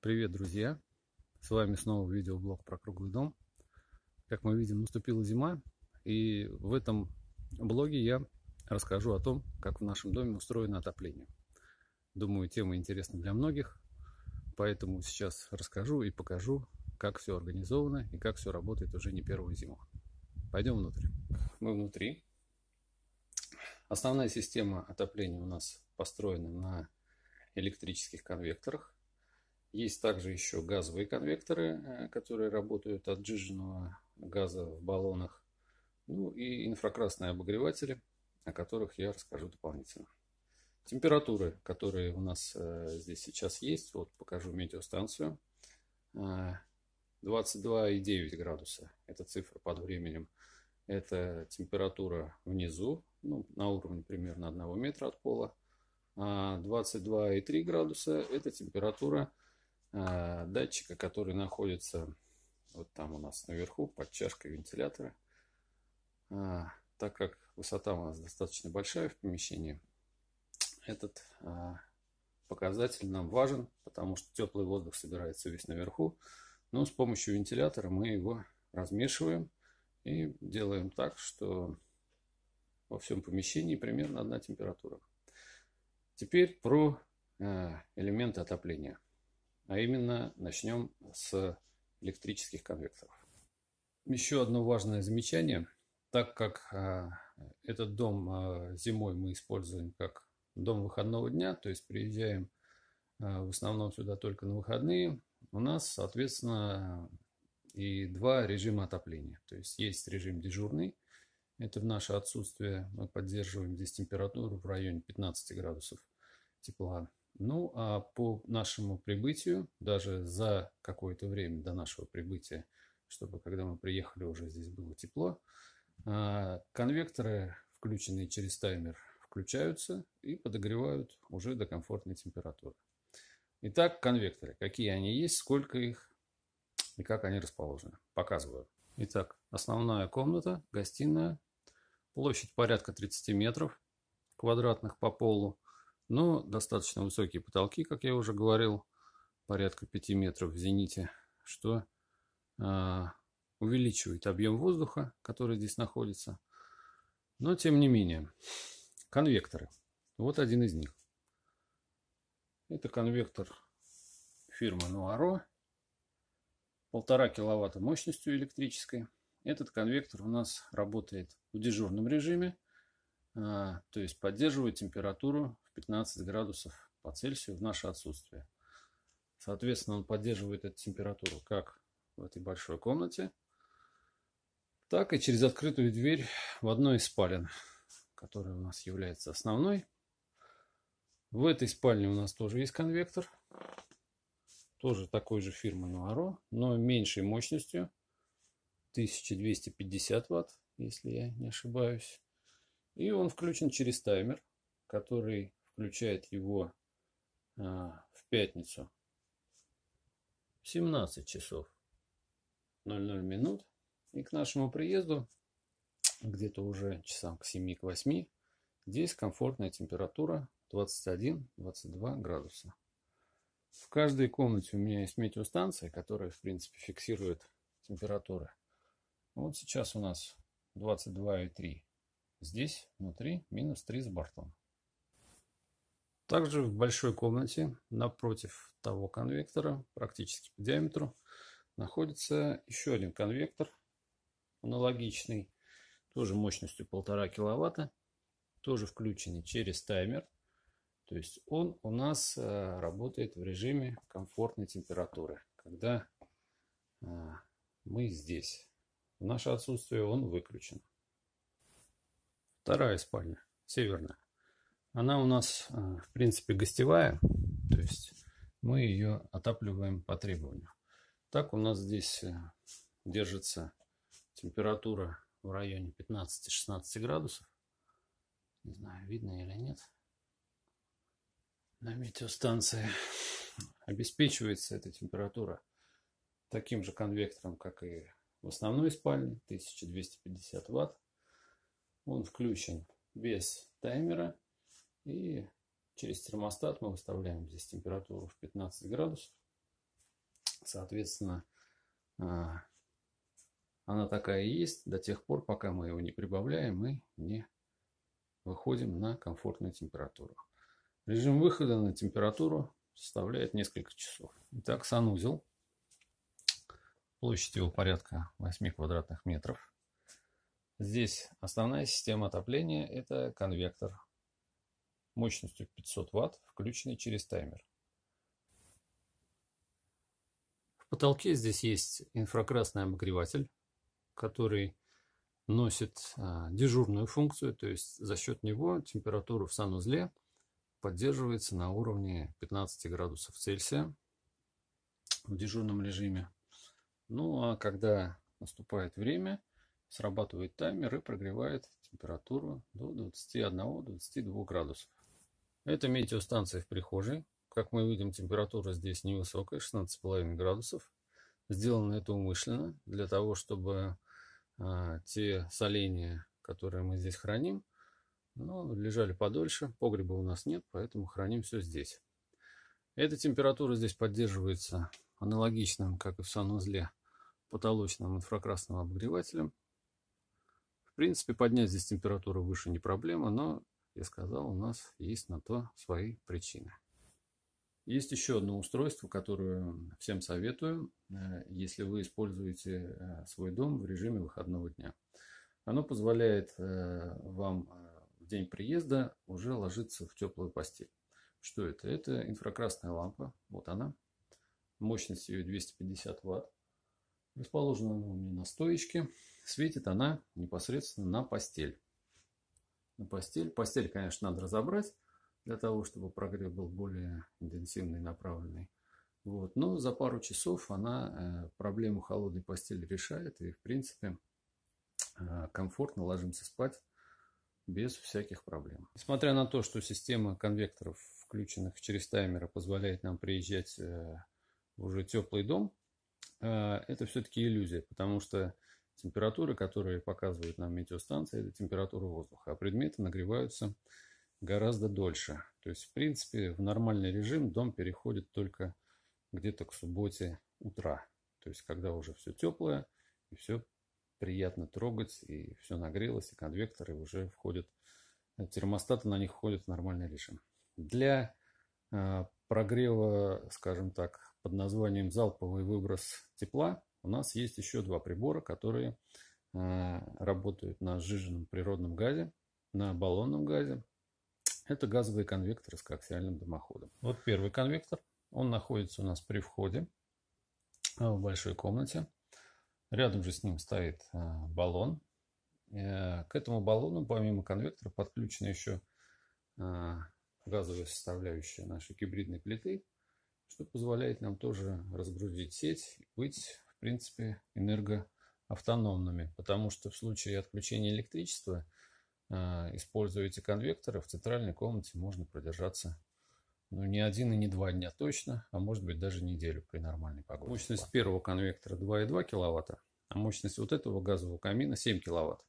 Привет, друзья! С вами снова видеоблог про круглый дом. Как мы видим, наступила зима, и в этом блоге я расскажу о том, как в нашем доме устроено отопление. Думаю, тема интересна для многих, поэтому сейчас расскажу и покажу, как все организовано и как все работает уже не первую зиму. Пойдем внутрь. Мы внутри. Основная система отопления у нас построена на электрических конвекторах есть также еще газовые конвекторы, э, которые работают от жиженного газа в баллонах. Ну и инфракрасные обогреватели, о которых я расскажу дополнительно. Температуры, которые у нас э, здесь сейчас есть, вот покажу метеостанцию. 22,9 э, градуса. Это цифра под временем. Это температура внизу, ну, на уровне примерно 1 метра от пола. А 22,3 градуса – это температура а, датчика, который находится вот там у нас наверху, под чашкой вентилятора. А, так как высота у нас достаточно большая в помещении, этот а, показатель нам важен, потому что теплый воздух собирается весь наверху. Но с помощью вентилятора мы его размешиваем и делаем так, что во всем помещении примерно одна температура. Теперь про элементы отопления. А именно начнем с электрических конвекторов. Еще одно важное замечание. Так как а, этот дом а, зимой мы используем как дом выходного дня, то есть приезжаем а, в основном сюда только на выходные, у нас, соответственно, и два режима отопления. То есть есть режим дежурный, это в наше отсутствие мы поддерживаем здесь температуру в районе 15 градусов тепла. Ну а по нашему прибытию, даже за какое-то время до нашего прибытия, чтобы когда мы приехали уже здесь было тепло, а, конвекторы, включенные через таймер, включаются и подогревают уже до комфортной температуры. Итак, конвекторы. Какие они есть, сколько их и как они расположены. Показываю. Итак, основная комната, гостиная, площадь порядка 30 метров квадратных по полу но ну, достаточно высокие потолки, как я уже говорил, порядка 5 метров в зените, что э, увеличивает объем воздуха, который здесь находится. Но тем не менее, конвекторы. Вот один из них. Это конвектор фирмы Nuaro. Полтора киловатта мощностью электрической. Этот конвектор у нас работает в дежурном режиме, а, то есть поддерживает температуру 15 градусов по Цельсию в наше отсутствие. Соответственно, он поддерживает эту температуру как в этой большой комнате, так и через открытую дверь в одной из спален, которая у нас является основной. В этой спальне у нас тоже есть конвектор, тоже такой же фирмы Nuaro, но меньшей мощностью, 1250 ватт, если я не ошибаюсь. И он включен через таймер, который включает его а, в пятницу 17 часов 00 минут. И к нашему приезду, где-то уже часам к 7-8, к 8, здесь комфортная температура 21-22 градуса. В каждой комнате у меня есть метеостанция, которая, в принципе, фиксирует температуры. Вот сейчас у нас 22,3. Здесь внутри минус 3 с бортом. Также в большой комнате напротив того конвектора, практически по диаметру, находится еще один конвектор, аналогичный, тоже мощностью полтора киловатта, тоже включенный через таймер. То есть он у нас э, работает в режиме комфортной температуры. Когда э, мы здесь, в наше отсутствие он выключен. Вторая спальня, северная. Она у нас, э, в принципе, гостевая, то есть мы ее отапливаем по требованию. Так у нас здесь э, держится температура в районе 15-16 градусов. Не знаю, видно или нет. На метеостанции обеспечивается эта температура таким же конвектором, как и в основной спальне, 1250 ватт. Он включен без таймера и через термостат мы выставляем здесь температуру в 15 градусов. Соответственно, а, она такая и есть до тех пор, пока мы его не прибавляем, мы не выходим на комфортную температуру. Режим выхода на температуру составляет несколько часов. Итак, санузел. Площадь его порядка 8 квадратных метров. Здесь основная система отопления – это конвектор мощностью 500 Вт, включенный через таймер. В потолке здесь есть инфракрасный обогреватель, который носит а, дежурную функцию, то есть за счет него температура в санузле поддерживается на уровне 15 градусов Цельсия в дежурном режиме. Ну а когда наступает время, срабатывает таймер и прогревает температуру до 21-22 градусов. Это метеостанция в прихожей. Как мы видим, температура здесь невысокая, 16,5 градусов. Сделано это умышленно, для того, чтобы а, те соления, которые мы здесь храним, ну, лежали подольше. Погреба у нас нет, поэтому храним все здесь. Эта температура здесь поддерживается аналогичным, как и в санузле, потолочным инфракрасным обогревателем. В принципе, поднять здесь температуру выше не проблема, но я сказал, у нас есть на то свои причины. Есть еще одно устройство, которое всем советую, э, если вы используете э, свой дом в режиме выходного дня. Оно позволяет э, вам в день приезда уже ложиться в теплую постель. Что это? Это инфракрасная лампа, вот она, мощность ее 250 ватт. Расположена она у меня на стоечке, светит она непосредственно на постель на постель. Постель, конечно, надо разобрать для того, чтобы прогрев был более интенсивный, направленный. Вот. Но за пару часов она э, проблему холодной постели решает и, в принципе, э, комфортно ложимся спать без всяких проблем. Несмотря на то, что система конвекторов, включенных через таймеры, позволяет нам приезжать э, в уже теплый дом, это все-таки иллюзия, потому что Температуры, которые показывают нам метеостанции, это температура воздуха, а предметы нагреваются гораздо дольше. То есть, в принципе, в нормальный режим дом переходит только где-то к субботе утра. То есть, когда уже все теплое и все приятно трогать, и все нагрелось, и конвекторы уже входят, э, термостаты на них входят в нормальный режим. Для э, прогрева, скажем так, под названием залповый выброс тепла, у нас есть еще два прибора, которые э, работают на сжиженном природном газе, на баллонном газе. Это газовые конвекторы с коаксиальным дымоходом. Вот первый конвектор. Он находится у нас при входе э, в большой комнате. Рядом же с ним стоит э, баллон. К этому баллону, помимо конвектора, подключена еще газовая составляющая нашей гибридной плиты, что позволяет нам тоже разгрузить сеть и быть в принципе, энергоавтономными, потому что в случае отключения электричества, э, используя эти конвекторы, в центральной комнате можно продержаться ну, не один и не два дня точно, а может быть даже неделю при нормальной погоде. Мощность первого конвектора 2,2 киловатта, а мощность вот этого газового камина 7 киловатт.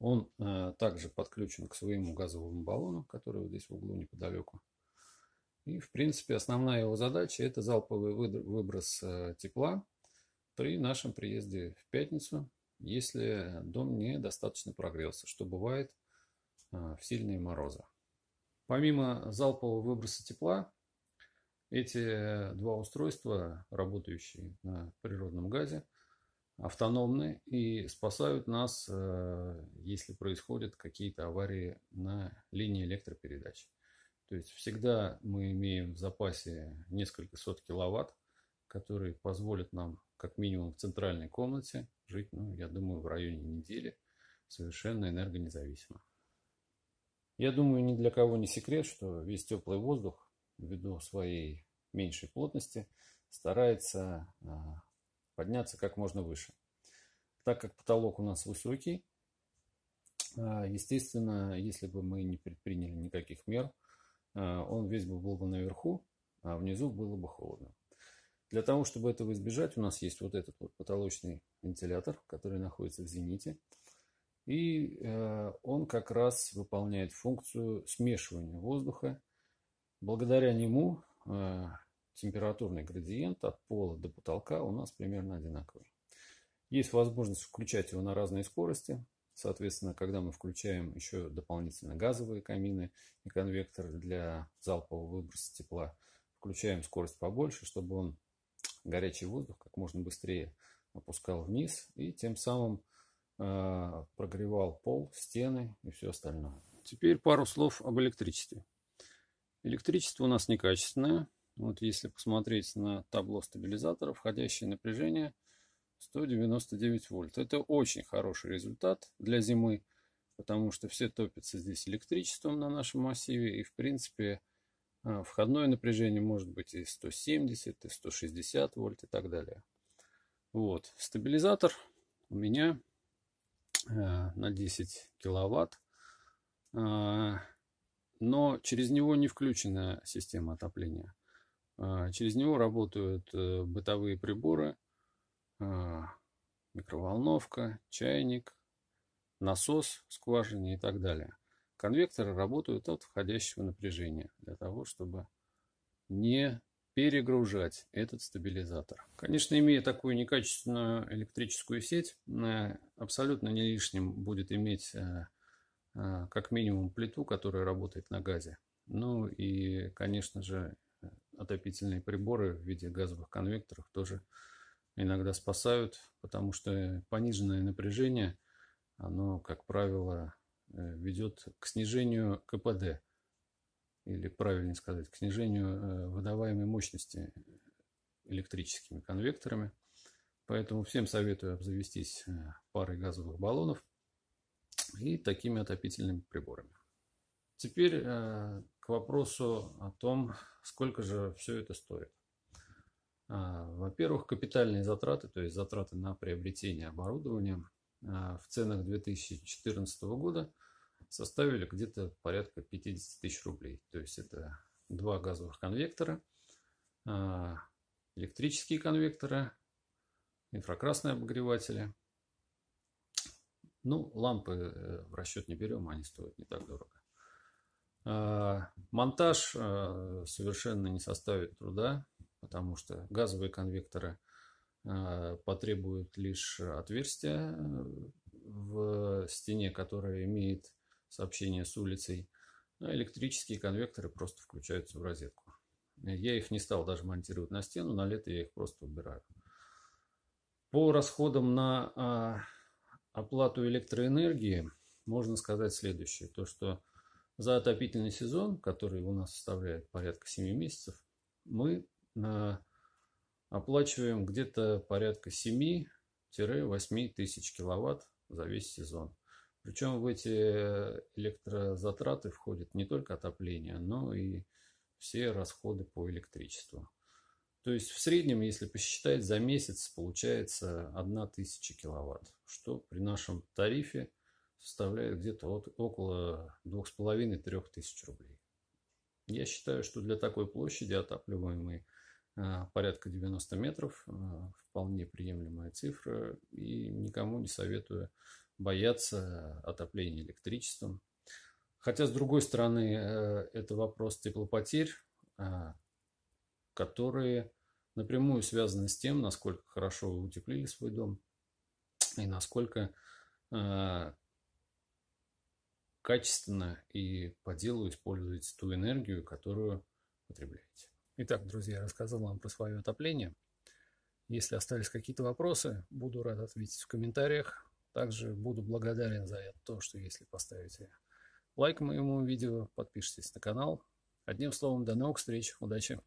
Он э, также подключен к своему газовому баллону, который вот здесь в углу неподалеку. И, в принципе, основная его задача – это залповый выброс э, тепла при нашем приезде в пятницу, если дом недостаточно прогрелся, что бывает э, в сильные морозы. Помимо залпового выброса тепла, эти два устройства, работающие на природном газе, автономны и спасают нас, э, если происходят какие-то аварии на линии электропередач. То есть всегда мы имеем в запасе несколько сот киловатт, которые позволят нам как минимум в центральной комнате жить, ну, я думаю, в районе недели совершенно энергонезависимо. Я думаю, ни для кого не секрет, что весь теплый воздух, ввиду своей меньшей плотности, старается а, подняться как можно выше. Так как потолок у нас высокий, а, естественно, если бы мы не предприняли никаких мер, а, он весь бы был бы наверху, а внизу было бы холодно. Для того, чтобы этого избежать, у нас есть вот этот вот потолочный вентилятор, который находится в зените. И э, он как раз выполняет функцию смешивания воздуха. Благодаря нему э, температурный градиент от пола до потолка у нас примерно одинаковый. Есть возможность включать его на разные скорости. Соответственно, когда мы включаем еще дополнительно газовые камины и конвектор для залпового выброса тепла, включаем скорость побольше, чтобы он горячий воздух как можно быстрее опускал вниз и тем самым э, прогревал пол, стены и все остальное. Теперь пару слов об электричестве. Электричество у нас некачественное. Вот если посмотреть на табло стабилизатора, входящее напряжение 199 вольт. Это очень хороший результат для зимы, потому что все топятся здесь электричеством на нашем массиве. И, в принципе, а, входное напряжение может быть и 170, и 160 вольт и так далее. Вот. Стабилизатор у меня а, на 10 киловатт. А, но через него не включена система отопления. Через него работают э, бытовые приборы, а, микроволновка, чайник, насос в скважине и так далее. Конвекторы работают от входящего напряжения для того, чтобы не перегружать этот стабилизатор. Конечно, имея такую некачественную электрическую сеть, э, абсолютно не лишним будет иметь э, э, как минимум плиту, которая работает на газе. Ну и, конечно же, отопительные приборы в виде газовых конвекторов тоже иногда спасают, потому что пониженное напряжение, оно, как правило, э, ведет к снижению КПД, или, правильнее сказать, к снижению э, выдаваемой мощности электрическими конвекторами. Поэтому всем советую обзавестись э, парой газовых баллонов и такими отопительными приборами. Теперь к вопросу о том, сколько же все это стоит. А, во-первых, капитальные затраты, то есть затраты на приобретение оборудования а, в ценах 2014 года составили где-то порядка 50 тысяч рублей. То есть это два газовых конвектора, а, электрические конвекторы, инфракрасные обогреватели. Ну, лампы э, в расчет не берем, они стоят не так дорого. Монтаж э, совершенно не составит труда потому что газовые конвекторы э, потребуют лишь отверстия э, в стене, которая имеет сообщение с улицей, а электрические конвекторы просто включаются в розетку. Я их не стал даже монтировать на стену, на лето я их просто убираю. По расходам на а, оплату электроэнергии можно сказать следующее. То, что за отопительный сезон, который у нас составляет порядка 7 месяцев, мы Э, оплачиваем где-то порядка 7-8 тысяч киловатт за весь сезон. Причем в эти электрозатраты входит не только отопление, но и все расходы по электричеству. То есть в среднем, если посчитать, за месяц получается 1000 киловатт, что при нашем тарифе составляет где-то от, около 2500-3000 рублей. Я считаю, что для такой площади отапливаемой Э, порядка 90 метров, э, вполне приемлемая цифра, и никому не советую бояться отопления электричеством. Хотя, с другой стороны, э, это вопрос теплопотерь, которые напрямую связаны с тем, насколько хорошо вы утеплили свой дом и насколько качественно и по делу используете ту энергию, которую потребляете. Итак, друзья, я рассказал вам про свое отопление. Если остались какие-то вопросы, буду рад ответить в комментариях. Также буду благодарен за то, что если поставите лайк моему видео, подпишитесь на канал. Одним словом, до новых встреч, удачи!